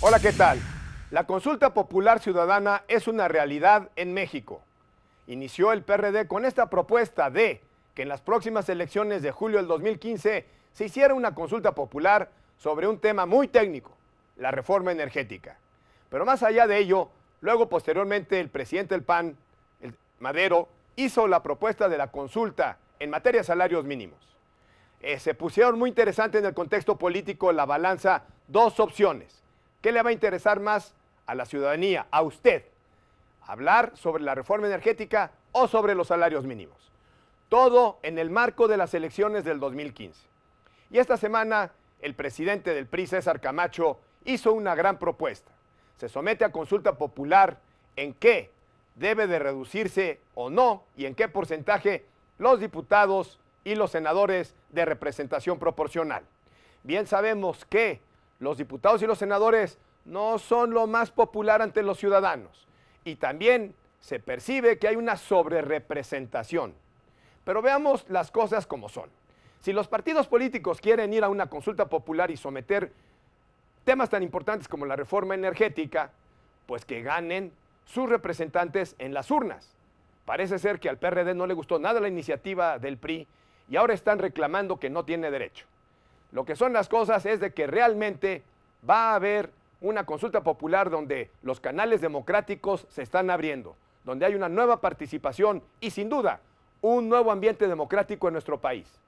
Hola, ¿qué tal? La consulta popular ciudadana es una realidad en México. Inició el PRD con esta propuesta de que en las próximas elecciones de julio del 2015 se hiciera una consulta popular sobre un tema muy técnico, la reforma energética. Pero más allá de ello, luego posteriormente el presidente del PAN, Madero, hizo la propuesta de la consulta en materia de salarios mínimos. Eh, se pusieron muy interesantes en el contexto político la balanza dos opciones ¿Qué le va a interesar más a la ciudadanía, a usted? ¿Hablar sobre la reforma energética o sobre los salarios mínimos? Todo en el marco de las elecciones del 2015. Y esta semana el presidente del PRI, César Camacho, hizo una gran propuesta. Se somete a consulta popular en qué debe de reducirse o no y en qué porcentaje los diputados y los senadores de representación proporcional. Bien sabemos que los diputados y los senadores no son lo más popular ante los ciudadanos y también se percibe que hay una sobrerepresentación. Pero veamos las cosas como son. Si los partidos políticos quieren ir a una consulta popular y someter temas tan importantes como la reforma energética, pues que ganen sus representantes en las urnas. Parece ser que al PRD no le gustó nada la iniciativa del PRI y ahora están reclamando que no tiene derecho. Lo que son las cosas es de que realmente va a haber una consulta popular donde los canales democráticos se están abriendo, donde hay una nueva participación y sin duda un nuevo ambiente democrático en nuestro país.